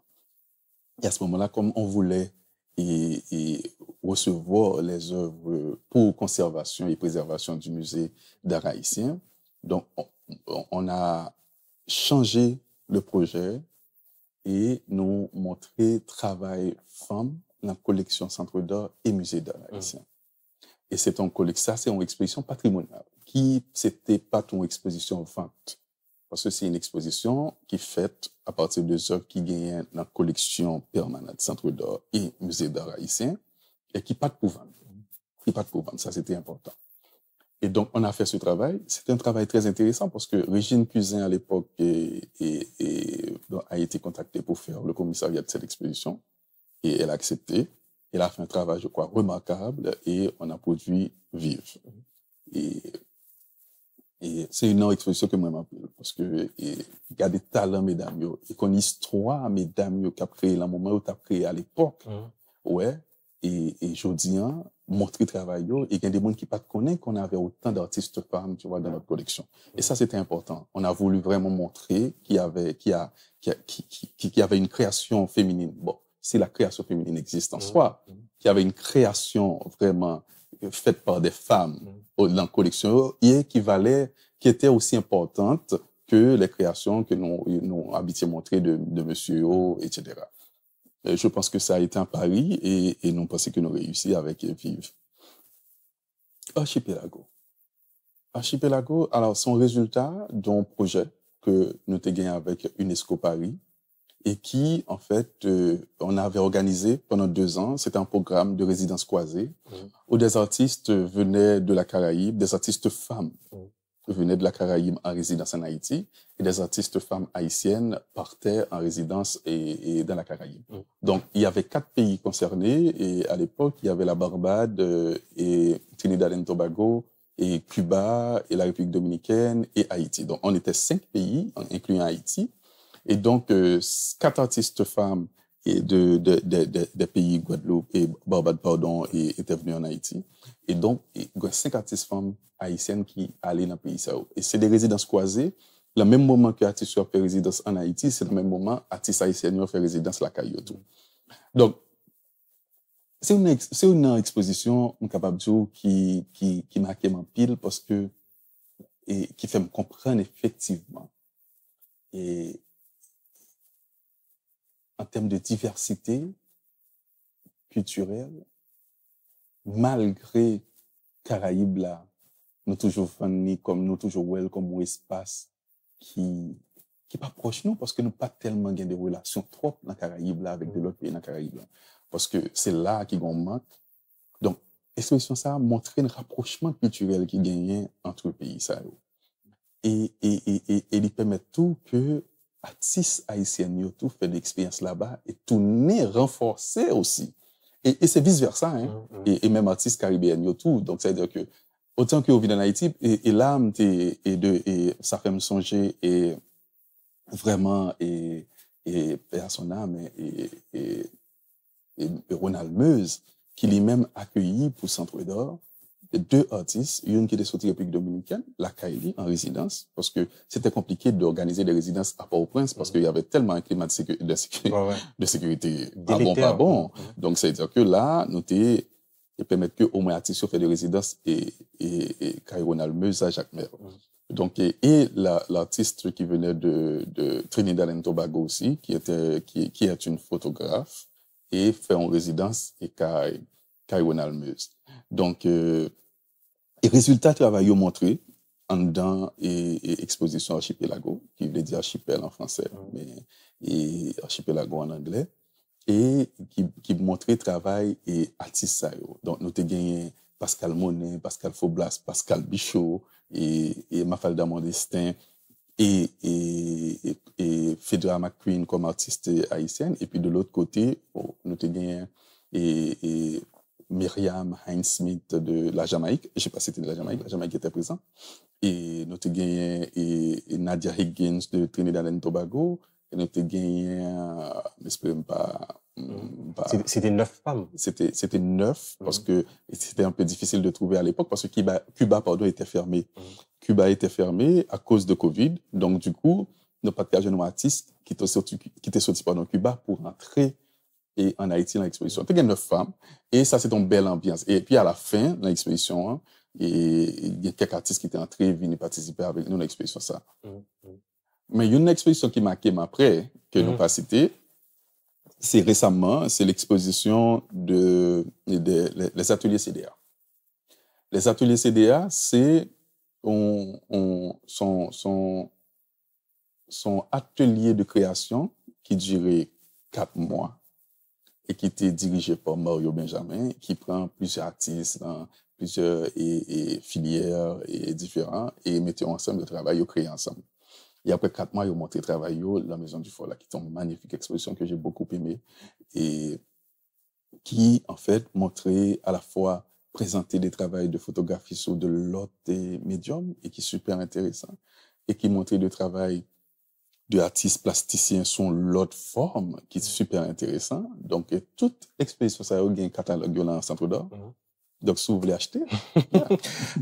Et à ce moment-là, comme on voulait et recevoir les œuvres pour conservation et préservation du musée d'art haïtien. Donc, on, a changé le projet et nous montrer travail femme dans la collection Centre d'or et musée d'art mmh. haïtien. Et c'est en ça, c'est une exposition patrimoniale qui, c'était pas une exposition vente. Parce que c'est une exposition qui est faite à partir des œuvres qui gagnent dans la collection permanente Centre d'or et musée d'art haïtien et qui pas de Qui pas de couvent, ça c'était important. Et donc, on a fait ce travail. C'est un travail très intéressant parce que Régine Cuisin, à l'époque, et, a été contactée pour faire le commissariat de cette exposition. Et elle a accepté. Elle a fait un travail, je crois, remarquable et on a produit Vive. Et, et c'est une autre exposition que moi m'appelle parce que, a des talents, mesdames, et qu'on trois, mesdames, qui a créé le moment où tu as créé à l'époque. Mmh. Ouais et jodian, hein, montrer travail et il y a des gens qui pas connaissent qu'on avait autant d'artistes femmes tu vois dans notre collection et ça c'était important on a voulu vraiment montrer qu'il y avait qu'il a qu'il y, avait une création féminine bon si la création féminine existe en mm-hmm. soi qu'il y avait une création vraiment faite par des femmes dans la collection et qui valait qui était aussi importante que les créations que nous nous habitués montrer de de monsieur Yo, etc euh, je pense que ça a été un pari et, et nous pensons que nous réussissons avec Vive. Archipelago. Archipelago, alors, son résultat d'un projet que nous avons gagné avec UNESCO Paris et qui, en fait, euh, on avait organisé pendant deux ans. C'était un programme de résidence croisée mm. où des artistes venaient de la Caraïbe, des artistes femmes. Mm venaient de la Caraïbe en résidence en Haïti et des artistes femmes haïtiennes partaient en résidence et, dans la Caraïbe. Mm. Donc, il y avait quatre pays concernés et à l'époque, il y avait la Barbade euh, et Trinidad et Tobago et Cuba et la République dominicaine et Haïti. Donc, on était cinq pays, incluant Haïti. Et donc, euh, quatre artistes femmes e de peyi Gwadlou, e Barbadpardon, e te veni an Haiti. E donk, gwen 5 artis fom Aisyen ki ale nan peyi sa ou. E se de rezidans kwaze, la menm mouman ki artis yo fè rezidans an Haiti, se la menm mouman, artis Aisyen yo fè rezidans lakayotou. Donk, se ou nan ekspozisyon, m kapap djou ki m hakeman pil, poske ki fèm kompren efektivman. E... en termes de diversité culturelle, malgré Caraïbes là, nous toujours fanny comme nous toujours well comme un espace qui qui pas proche nous parce que nous pas tellement gain de relations trop dans Caraïbes là avec de l'autre pays dans Caraïbes parce que c'est là qui gon manque. Donc expression ça montrer un rapprochement culturel qui gagne entre pays ça. et et, et, et il permet tout que artistes yo tout fait l'expérience là-bas et tout n'est renforcé aussi. Et, c'est vice-versa, hein? Mm, mm. et, et, même artistes yo tout. Donc, c'est-à-dire que autant que vit en Haïti, et, et et, de, et ça fait me songer et vraiment, et, et à son âme, et, et, Ronald Meuse, qui lui-même accueilli pour Centre d'Or, deux artistes, une qui était sortie République dominicaine, la Kaili, en résidence, parce que c'était compliqué d'organiser des résidences à Port-au-Prince, parce mm. qu'il y avait tellement un climat de, de, sécurité pas bon, pas bon. Mm. Donc, c'est-à-dire que là, nous t'es, et permettre que au moins artistes fait des résidences et, et, à Jacques Mer. Mm. Donc, et, l'artiste qui venait de, Trinidad et Tobago aussi, qui était, qui, est une photographe, et fait en résidence et Cairo Almeuse. Donc, les euh, résultats résultat, travail ont montré en dedans et, exposition archipelago, qui veut dire archipel en français, mm. mais et archipelago en anglais, et qui, qui montrait travail et artistes. Donc, nous avons gagné Pascal Monet, Pascal Faublas, Pascal Bichot, et, Mafalda Mondestin, et, et, et Fedra McQueen comme artiste haïtienne. Et puis, de l'autre côté, oh, nous avons gagné et, et Myriam heinz smith de la Jamaïque. Je sais pas si c'était de la Jamaïque, la Jamaïque était présente. Et et, Nadia Higgins de Trinidad et Tobago. Et nous avons gagné, même pas, mm, c'était neuf femmes. C'était c'était neuf mhm. parce que c'était un peu difficile de trouver à l'époque parce que Cuba, pardon était fermé. Mhm. Cuba était fermé à cause de Covid. Donc du coup, nos pas de jeunes artistes qui étaient sortis qui Cuba pour rentrer et en Haïti dans l'exposition. Il y a femmes et ça, c'est une belle ambiance. Et puis à la fin de l'exposition, hein, il y a quelques artistes qui étaient entrés venus participer avec nous à l'exposition. Ça. Mm, mm. Mais il y a une exposition qui m'a marqué après, que mm -hmm. pas cité, c'est récemment, c'est l'exposition de, les ateliers CDA. Les ateliers CDA, c'est on, son, son, son atelier de création qui durait quatre mois et qui était dirigé par Mario Benjamin, qui prend plusieurs artistes dans plusieurs et, filières et différents et mettait ensemble le travail, ils créé ensemble. Et après quatre mois, ils ont montré le travail, la Maison du Fort, qui est une magnifique exposition que j'ai beaucoup aimée et qui, en fait, montrait à la fois présenter des travaux de photographie sur de l'autre des médiums et qui est super intéressant et qui montrait le travail de artistes plasticiens sont l'autre forme qui est super intéressant. Donc, toute exposition, ça a un catalogue dans le centre d'art. Mhm. Donc, si vous voulez acheter.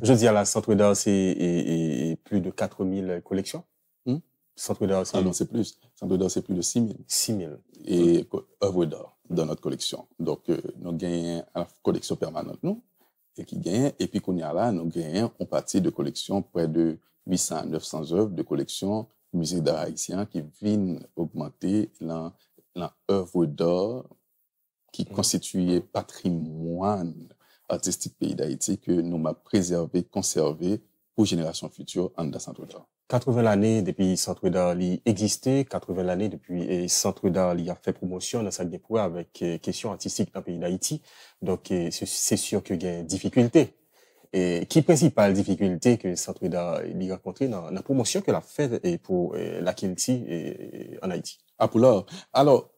Je dis à la centre d'art, c'est plus de 4000 collections. Hmm? Centre d'art, ah c'est. plus. Centre d'art, c'est plus de 6000. 6000. Et œuvres d'art dans notre collection. Donc, euh, nous gagnons à collection permanente, nous, et qui gagne. Et puis, qu'on y a là, nous gagnons en partie de collection près de 800 à 900 œuvres de collection musique d'art haïtien qui vient augmenter l'œuvre d'art qui mm. constituait patrimoine artistique pays d'Haïti que nous avons préservé, conservé pour générations futures en dans Centre d'art. 80 ans depuis Centre d'art existait, 80 l'année depuis Centre d'art a fait promotion dans sa dépôt avec euh, question artistique dans le pays d'Haïti. Donc euh, c'est sûr qu'il y a des difficultés et qui principale difficulté que Centrida a rencontré dans la promotion que la a faite pour la en Haïti? Ah, pour Alors,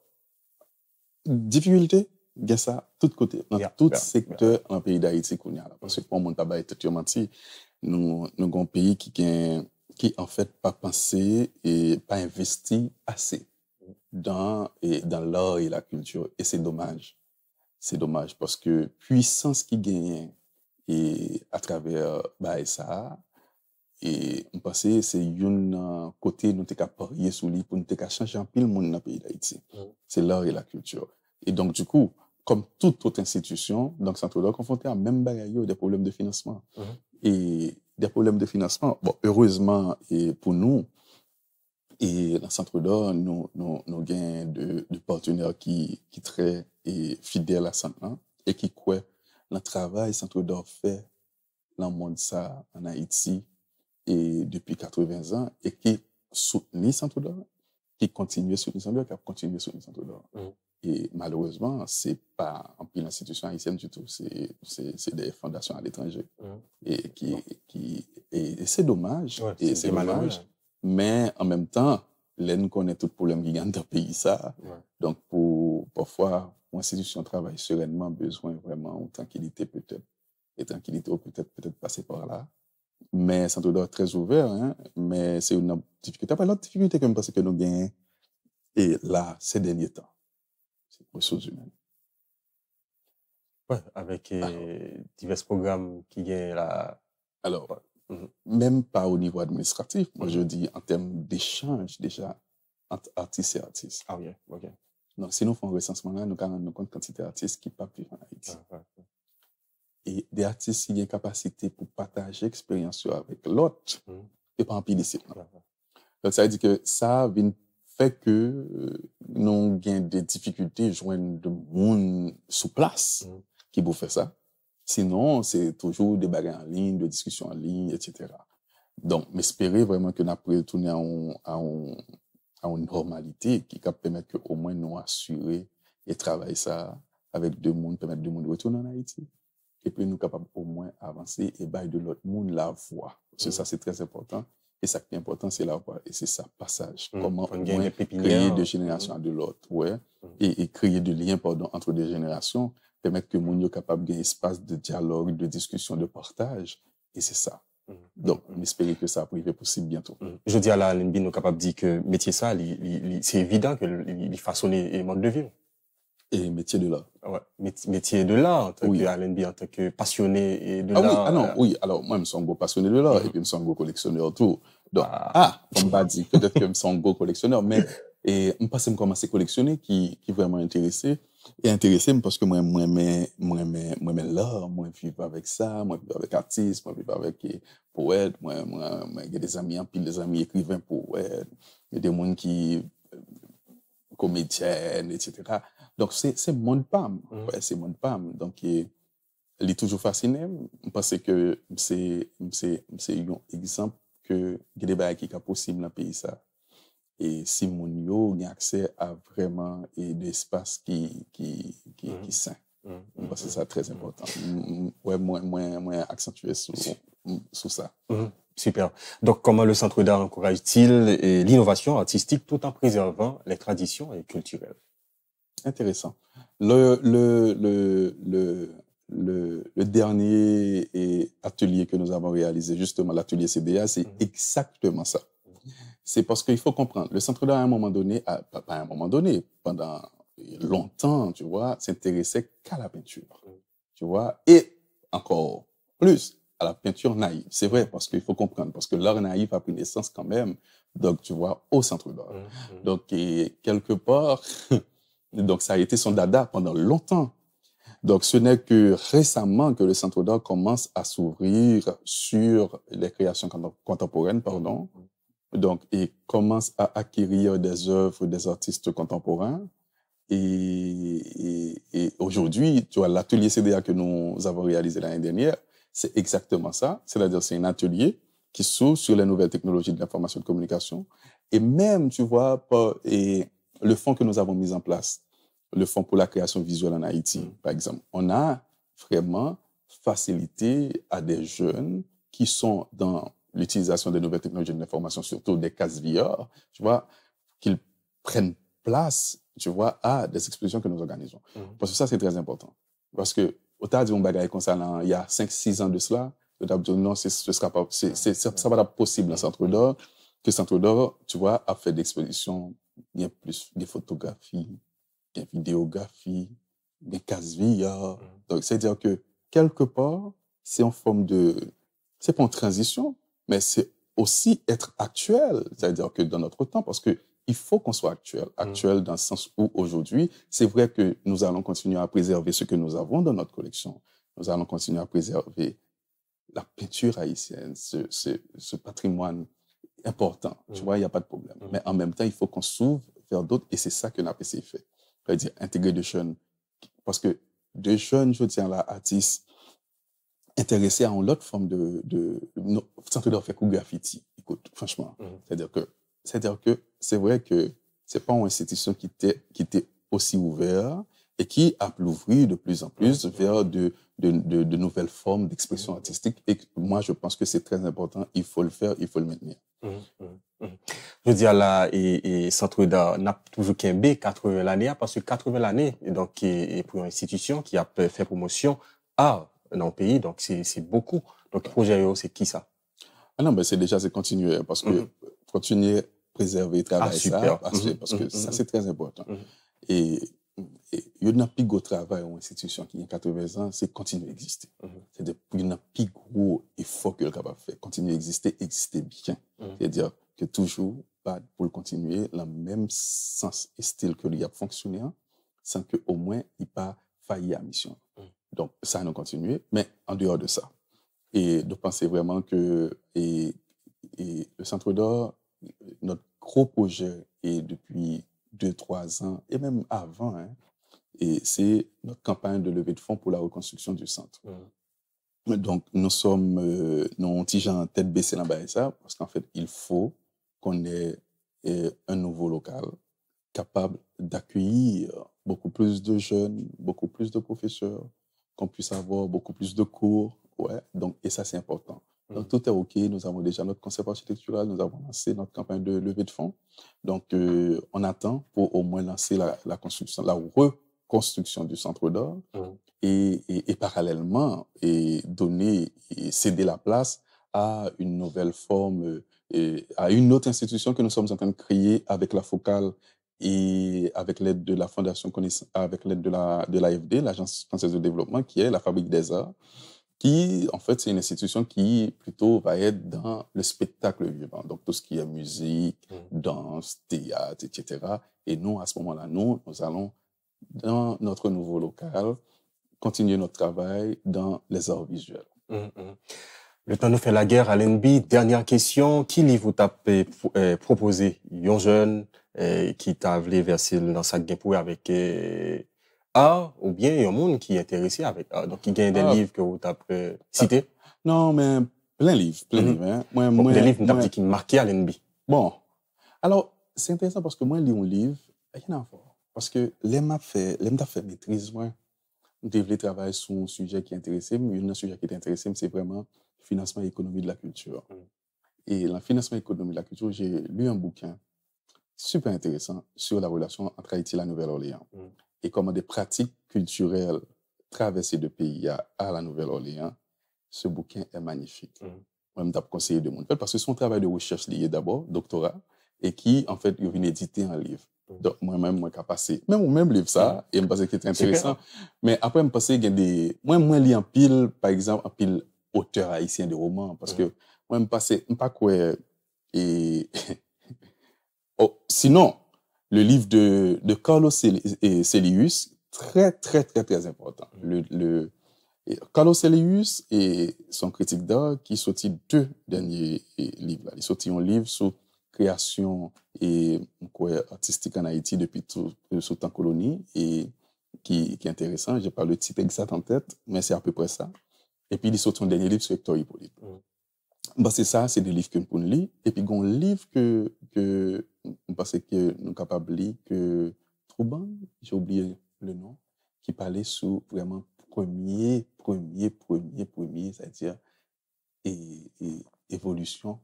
difficulté, il y a ça tout côté, dans tous tout secteur dans le pays d'Haïti Parce que pour mon tabac, nous avons un pays qui n'a qui en fait pas pensé et pas investi assez dans, et dans l'art et la culture. Et c'est dommage. C'est dommage parce que puissance qui gagne et à travers ba e sa, e mpase c'est yon côté nou te ka parye sou li pou nou te ka chanje an pil d'Haïti. Mm. C'est l'art et la culture. Et donc, du coup, comme toute autre institution, donk Centre d'or konfonte an menm des problèmes de financement. Mm. Et des problèmes de financement, bon, heureusement pour nous, et nan Centre d'or, nous nou, nou gen de, de qui ki, très tre fidèle a croient hein, et qui le travail Centre fait dans le monde ça en Haïti et depuis 80 ans et qui soutient Centre d'Or, qui continue à soutenir Centre d'Or, qui a continué à soutenir Centre d'Or. Mm. Et malheureusement, c'est pas en institution haïtienne du tout, c'est des fondations à l'étranger. Mm. Et, qui, qui, et, c'est dommage, et c'est malheureux. Mais en même temps, l'aide connaît tout le problème qui gagne dans pays, ça. Donc, pour, parfois, ou institution travaille sereinement, besoin vraiment de tranquillité peut-être. Et tranquillité oh, peut-être peut-être passer par là. Mais c'est un très ouvert, hein? mais c'est une difficulté. Après, l'autre difficulté que je pense que nous gagnons, et là, ces derniers temps, c'est les ressources humaines. Oui, avec euh, divers programmes qui gagnent là. Alors, mm-hmm. même pas au niveau administratif, moi je mm-hmm. dis en termes d'échange déjà entre artistes et artistes. Ah oui, hein. ok. Non, se nou fon resansman nan, nou kan an nou konti te artist ki pa pi van a iti. E, de artist si gen kapasite pou pataje eksperyansyo avik lot, e pa an pi disi. Don, sa y di ke, sa vin fe ke nou gen de difikulte jwen de moun sou plas ki bou fe sa. Sinon, se toujou de bagay an lin, de diskusyon an lin, etc. Don, me espere vreman ke nan pou e toune a on... à une normalité qui cap permettre que au moins nous assurer et travailler ça avec deux mondes, permettre deux mondes de retourner en Haïti. Et puis nous capables au moins avancer et bailler de l'autre monde la voix. Parce que mm. ça, c'est très important. Et ça qui est important, c'est la voix. Et c'est ça, passage. Mm. Comment au des créer hein. de générations à de l'autre. Ouais. Mm. Et, créer des liens pardon, entre des générations, permettre que monde capable d'un un espace de dialogue, de discussion, de partage. Et c'est ça. Don, m espere ke sa pou i ve posib bientou. Je di ala alenbi nou kapap di ke metye sa, se evidant ke li fasoni e man devim. E metye de la. Metye de la, an takke alenbi, an takke pasyoni de la. Ah oui, an ah non, nan, oui, alo mwen m son go pasyoni de la, mm-hmm. epi m son go koleksyoner tou. Don, ah, m ba di, kedef ke m son go koleksyoner, men m pase m komanse koleksyoner ki vreman enterese, et intéressé parce que moi moi mais moi mais moi mais là moi vivre avec ça moi pas avec artiste moi vivre avec eh, poète moi moi j'ai des amis puis des amis écrivains poètes des monde qui euh, comédiennes etc donc c'est c'est monde pam mm. c'est monde pam donc eh, elle est toujours fasciné parce que c'est c'est c'est un exemple que des bagages qui est possible dans le pays ça et si on yo a accès à vraiment qui qui qui sain ça -hmm. ça, très Mm -hmm. moins moins accentué sur important. Mhm. Super. Donc, comment le Centre d'art encourage-t-il l'innovation artistique tout en préservant les traditions et culturelles Intéressant. Le, le, le, le, dernier atelier que nous avons réalisé, justement l'atelier CDA, c'est mhm. exactement ça c'est parce qu'il faut comprendre, le centre d'Or, à un moment donné, pas à un moment donné, pendant longtemps, tu vois, s'intéressait qu'à la peinture, mm. tu vois, et encore plus à la peinture naïve. C'est vrai, parce qu'il faut comprendre, parce que l'art naïf a pris naissance quand même, donc tu vois, au centre d'Or. Mm, mm. Donc, quelque part, donc ça a été son dada pendant longtemps. Donc, ce n'est que récemment que le centre d'Or commence à s'ouvrir sur les créations contemporaines, pardon, donc, et commence à acquérir des œuvres des artistes contemporains. Et, aujourd'hui, tu vois, l'atelier CDA que nous avons réalisé l'année dernière, c'est exactement ça. C'est-à-dire, c'est un atelier qui s'ouvre sur les nouvelles technologies de l'information et de communication. Et même, tu vois, et le fonds que nous avons mis en place, le fonds pour la création visuelle en Haïti, mm. par exemple, on a vraiment facilité à des jeunes qui sont dans l'utilisation des nouvelles technologies de l'information, surtout des cases VR, tu vois, qu'ils prennent place, tu vois, à des expositions que nous organisons. Mhm. Parce que ça, c'est très important. Parce que, au tard un bagage concernant, il y a 5-6 ans de cela, dit non, ce sera pas, ça va être possible en mhm. centre d'or, que centre d'or, tu vois, a fait d'expositions, il y plus des photographies, des vidéographies, des casse VR. Mhm. Donc, c'est-à-dire que, quelque part, c'est en forme de, c'est pas en transition, mais c'est aussi être actuel, c'est-à-dire que dans notre temps, parce que il faut qu'on soit actuel. Mm. Actuel dans le sens où aujourd'hui, c'est vrai que nous allons continuer à préserver ce que nous avons dans notre collection. Nous allons continuer à préserver la peinture haïtienne, ce, ce, patrimoine important. Tu mm. vois, il n'y a pas de problème. Mm. Mais en même temps, il faut qu'on s'ouvre vers d'autres et c'est ça que l'APC fait. C'est-à-dire intégrer des jeunes. Parce que des jeunes, je tiens là, artistes intéressé à une autre forme de, centre d'art fait graffiti. Écoute, franchement, mhm. c'est-à-dire que c'est-à-dire que c'est vrai que c'est pas une institution qui était qui était aussi ouverte et qui a l'ouvrir de plus en plus mhm. vers de, de, nouvelles formes d'expression mhm. artistique. Et moi, je pense que c'est très important. Il faut le faire, il faut le maintenir. Je veux dire là et, centre d'art n'a toujours qu'un B 80 l'année hein, parce que 80 l'année donc et, pour une institution qui a fait promotion à dans le pays, donc c'est beaucoup. Donc, projet e c'est qui ça Ah non, mais c'est déjà, c'est continuer, hein, parce que mm-hmm. continuer, préserver, ah, travailler ça, mm-hmm. parce, que ça, mm-hmm. c'est très important. Et il y a un plus gros travail en institution qui a 80 ans, c'est continuer à exister. C'est-à-dire, il y a un plus gros effort que le capable à faire. Continuer à exister, exister bien. C'est-à-dire que toujours, pas pour continuer le même sens et style que le a fonctionné hein, sans que au moins, il pas failli à mission. Donc, ça a continué, mais en dehors de ça. Et de penser vraiment que le Centre d'Or, notre gros projet, est depuis deux, trois ans, et même avant, hein, et c'est notre campagne de levée de fonds pour la reconstruction du centre. Mmh. Donc, nous sommes, euh, nous euh, déjà la tête baissée dans ça, parce qu'en fait, il faut qu'on ait un nouveau local capable d'accueillir beaucoup plus de jeunes, beaucoup plus de professeurs, qu'on puisse avoir beaucoup plus de cours. Ouais, donc, et ça, c'est important. Mm. Donc, tout est OK. Nous avons déjà notre concept architectural. Nous avons lancé notre campagne de levée de fonds. Donc, euh, on attend pour au moins lancer la, construction, la reconstruction du centre d'or mm. et, parallèlement, et donner et céder la place à une nouvelle forme, euh, à une autre institution que nous sommes en train de créer avec la focale et avec l'aide de la Fondation avec l'aide de la de l'AFD, l'Agence française de développement, qui est la Fabrique des Arts, qui en fait c'est une institution qui plutôt va être dans le spectacle vivant, donc tout ce qui est musique, mm. danse, théâtre, etc. Et nous à ce moment-là, nous nous allons dans notre nouveau local continuer notre travail dans les arts visuels. Mm, mm. Lè tan nou fè la gèr alèn bi, dènyèr kèsyon, ki liv ou tap euh, propose yon jèn ki euh, ta vle versil nan sak genpouè avèk euh, A ou byen yon moun ki yon teresi avèk A? Don ki gen den liv ke ou tap cite? Nan, men, plèn liv, plèn liv. Mwen, mwen, mwen. Plèn liv, mwen tap di ki m markè alèn bi. Bon, alò, sè interesa pwòske mwen li yon liv, a yon avò. Pwòske, lèm ap fè, lèm ta fè metriz wè. Mwen te vle travè sou yon sujè ki yon teresi mwen, yon nan sujè ki yon teresi mwen, se vreman... financement et économie de la culture. Mm. Et dans financement et économie de la culture, j'ai lu un bouquin super intéressant sur la relation entre Haïti et la Nouvelle-Orléans mm. et comment des pratiques culturelles traversées de pays à, la Nouvelle-Orléans. Ce bouquin est magnifique. Mm. Moi-même, je conseillé de mon parce que son travail de recherche lié d'abord, doctorat, et qui, en fait, il vient éditer un livre. Donc, moi-même, moi, qui passé, même même livre, ça, et je me dit que c'était intéressant. Mais après, je me suis qu'il y a des, moi, moi, lis en pile, par exemple, en pile auteur haïtien de roman. Parce que moi, je passé, pas quoi. Et oh, sinon, le livre de, de Carlos Celius, très, très, très, très important. Mm. Le, le Carlos Celius et son critique d'art qui sortit deux derniers livres. Il un livre sur création et quoi, artistique en Haïti depuis tout, le euh, temps colonie et qui, qui est intéressant. Je n'ai pas le titre exact en tête, mais c'est à peu près ça. Et puis, il sort son dernier livre sur Hector Hippolyte. Mm. Bah, c'est ça, c'est des livres que nous pouvons lire. Et puis, il y a un livre que, que, parce que nous sommes capables lire, que Trouban, j'ai oublié le nom, qui parlait sur vraiment premier, premier, premier, premier, c'est-à-dire et, évolution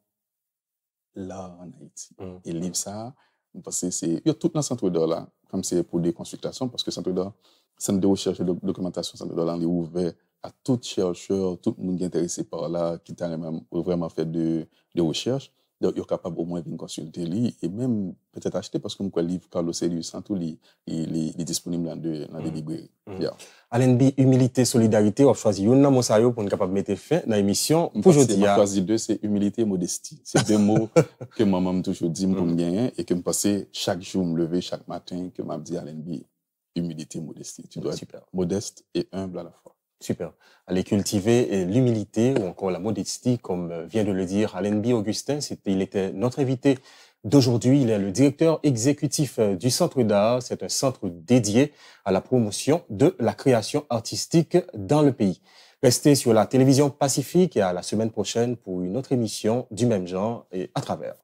l'art en Haïti. Mm. Et Et livre ça, parce que c'est, il y a tout dans le centre d'or là, comme c'est pour des consultations, parce que le centre d'or, centre de recherche de documentation, centre d'or là, on est ouvert a tout chèl chèl, tout moun gen terese par la ki tan lè mèm, ou vèm a fè de de ou chèl, yon kapab ou mwen vin konsynte li, e mèm pètè t'achète paske mwen kwa liv kwa lo sèli san tou li disponible nan de nan de mm. ligwe. Mm. Alen bi, humilite, solidarite, ou fwazi yon nan monsaryo pou mwen kapab mète fè nan emisyon pou jodi ya. Mwen fwazi de, se humilite, modestie. Se dè mò ke mèm mèm toujou di mwen genyen, e ke mwen mm. fwase chak joun mwen leve chak maten ke mèm di alen bi humilite, modestie Super. Allez cultiver euh, l'humilité ou encore la modestie, comme euh, vient de le dire Alain B. Augustin. il était notre invité d'aujourd'hui. Il est le directeur exécutif euh, du Centre d'art. C'est un centre dédié à la promotion de la création artistique dans le pays. Restez sur la télévision Pacifique et à la semaine prochaine pour une autre émission du même genre et à travers.